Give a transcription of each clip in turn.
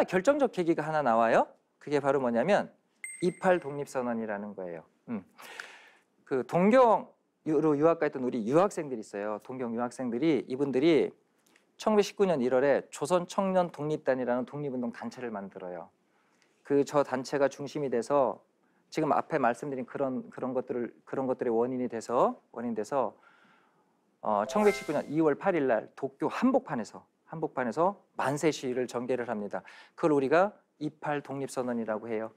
아, 결정적 계기가 하나 나와요. 그게 바로 뭐냐면 이팔 독립선언이라는 거예요. 음. 그동경로 유학 갔던 우리 유학생들이 있어요. 동경 유학생들이 이분들이 1919년 1월에 조선 청년 독립단이라는 독립운동 단체를 만들어요. 그 저 단체가 중심이 돼서 지금 앞에 말씀드린 그런 그런 것들을 그런 것들의 원인이 돼서 원인 돼서 어, 1919년 2월 8일 날 도쿄 한복판에서 한복판에서 만세 시위를 전개를 합니다. 그걸 우리가 28 독립선언이라고 해요.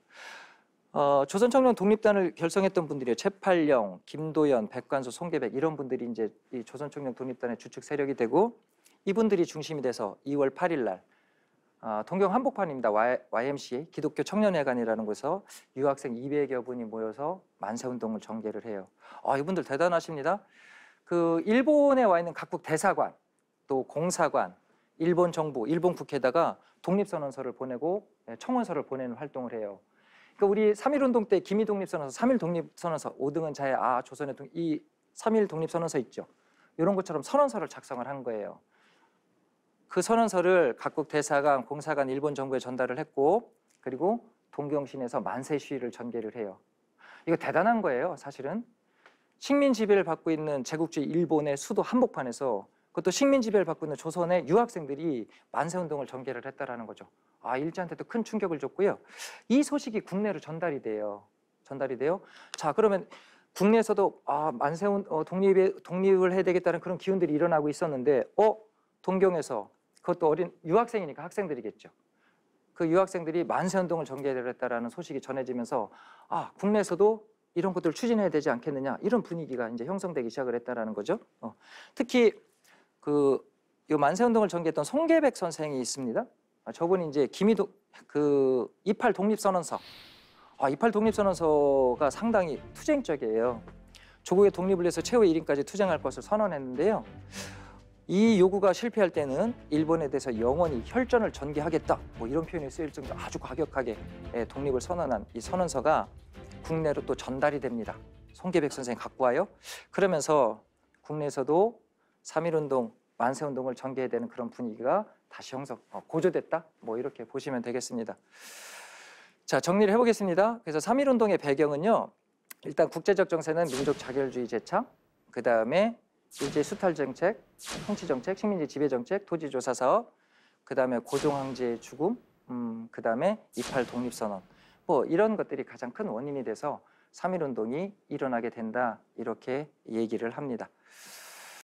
어, 조선청년 독립단을 결성했던 분들이 최팔령 김도연, 백관수, 송계백 이런 분들이 이제 이 조선청년 독립단의 주축 세력이 되고 이분들이 중심이 돼서 2월 8일 날 어, 동경 한복판입니다. YMCA 기독교 청년회관이라는 곳에서 유학생 200여 분이 모여서 만세 운동을 전개를 해요. 아, 이분들 대단하십니다. 그 일본에 와 있는 각국 대사관 또 공사관 일본 정부, 일본 국회에다가 독립선언서를 보내고 예, 청원서를 보내는 활동을 해요. 그러니까 우리 3.1운동 때 기미 독립선언서, 3.1 독립선언서, 5등은 자의 아, 조선의 동, 이3.1 독립선언서 있죠. 이런 것처럼 선언서를 작성을 한 거예요. 그 선언서를 각국 대사관, 공사관, 일본 정부에 전달을 했고 그리고 동경신에서 만세 시위를 전개를 해요. 이거 대단한 거예요, 사실은. 식민 지배를 받고 있는 제국주의 일본의 수도 한복판에서 그것도 식민 지배를 받고 있는 조선의 유학생들이 만세 운동을 전개를 했다라는 거죠. 아 일제한테도 큰 충격을 줬고요. 이 소식이 국내로 전달이 돼요. 전달이 돼요. 자 그러면 국내에서도 아 만세 운 어, 독립에 독립을 해야 되겠다는 그런 기운들이 일어나고 있었는데 어 동경에서 그것도 어린 유학생이니까 학생들이겠죠. 그 유학생들이 만세 운동을 전개를 했다라는 소식이 전해지면서 아 국내에서도 이런 것들을 추진해야 되지 않겠느냐 이런 분위기가 이제 형성되기 시작을 했다라는 거죠. 어. 특히 그이 만세 운동을 전개했던 송계백 선생이 있습니다. 아, 저분이 이제 김희도 그 이팔 독립선언서. 아, 이팔 독립선언서가 상당히 투쟁적이에요. 조국의 독립을 위해서 최후 1인까지 투쟁할 것을 선언했는데요. 이 요구가 실패할 때는 일본에 대해서 영원히 혈전을 전개하겠다. 뭐 이런 표현이 쓰일 정도 아주 과격하게 예, 독립을 선언한 이 선언서가 국내로 또 전달이 됩니다. 송계백 선생이 갖고 와요. 그러면서 국내에서도 3.1운동, 만세운동을 전개해야 되는 그런 분위기가 다시 형성, 어, 고조됐다? 뭐 이렇게 보시면 되겠습니다. 자, 정리를 해보겠습니다. 그래서 3.1운동의 배경은요, 일단 국제적 정세는 민족 자결주의 재창, 그 다음에 일제 수탈 정책, 통치 정책, 식민지 지배 정책, 토지 조사 사업, 그 다음에 고종 황제의 죽음, 음, 그 다음에 이팔 독립 선언, 뭐 이런 것들이 가장 큰 원인이 돼서 3.1 운동이 일어나게 된다 이렇게 얘기를 합니다.